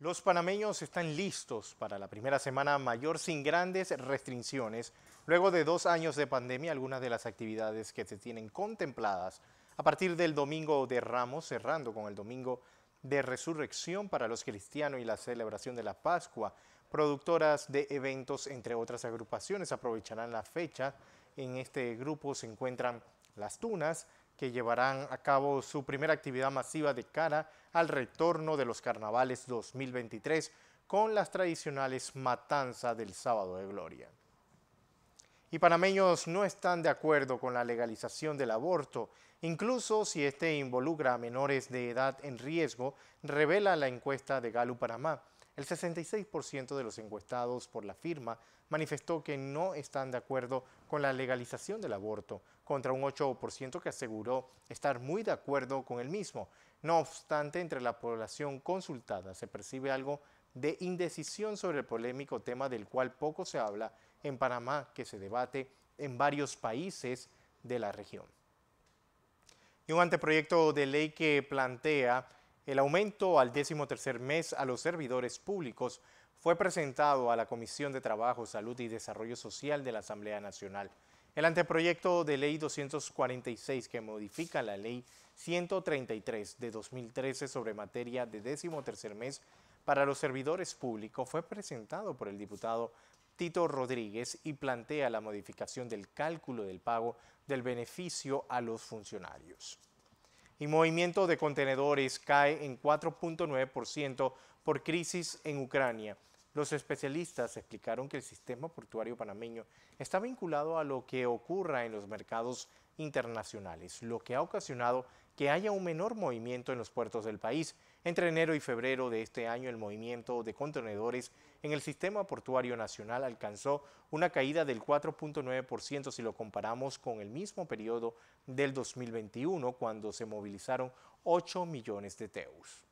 Los panameños están listos para la primera semana mayor sin grandes restricciones. Luego de dos años de pandemia, algunas de las actividades que se tienen contempladas a partir del domingo de Ramos, cerrando con el domingo de resurrección para los cristianos y la celebración de la Pascua, productoras de eventos, entre otras agrupaciones, aprovecharán la fecha. En este grupo se encuentran Las Tunas, que llevarán a cabo su primera actividad masiva de cara al retorno de los carnavales 2023 con las tradicionales matanzas del sábado de gloria. Y panameños no están de acuerdo con la legalización del aborto, incluso si este involucra a menores de edad en riesgo, revela la encuesta de Galo Panamá. El 66% de los encuestados por la firma manifestó que no están de acuerdo con la legalización del aborto, contra un 8% que aseguró estar muy de acuerdo con el mismo. No obstante, entre la población consultada se percibe algo de indecisión sobre el polémico tema del cual poco se habla en Panamá, que se debate en varios países de la región. Y un anteproyecto de ley que plantea el aumento al décimo tercer mes a los servidores públicos fue presentado a la Comisión de Trabajo, Salud y Desarrollo Social de la Asamblea Nacional. El anteproyecto de ley 246 que modifica la ley 133 de 2013 sobre materia de décimo tercer mes para los servidores públicos fue presentado por el diputado Tito Rodríguez y plantea la modificación del cálculo del pago del beneficio a los funcionarios y movimiento de contenedores cae en 4.9% por crisis en Ucrania. Los especialistas explicaron que el sistema portuario panameño está vinculado a lo que ocurra en los mercados internacionales, lo que ha ocasionado que haya un menor movimiento en los puertos del país. Entre enero y febrero de este año, el movimiento de contenedores en el sistema portuario nacional alcanzó una caída del 4.9% si lo comparamos con el mismo periodo del 2021, cuando se movilizaron 8 millones de teus.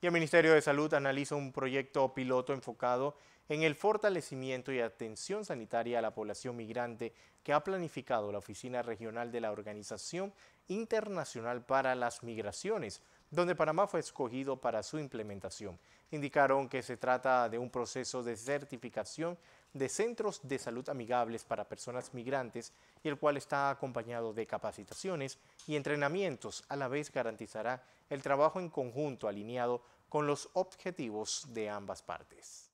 Y el Ministerio de Salud analiza un proyecto piloto enfocado en el fortalecimiento y atención sanitaria a la población migrante que ha planificado la Oficina Regional de la Organización Internacional para las Migraciones, donde Panamá fue escogido para su implementación. Indicaron que se trata de un proceso de certificación de centros de salud amigables para personas migrantes y el cual está acompañado de capacitaciones y entrenamientos, a la vez garantizará el trabajo en conjunto alineado con los objetivos de ambas partes.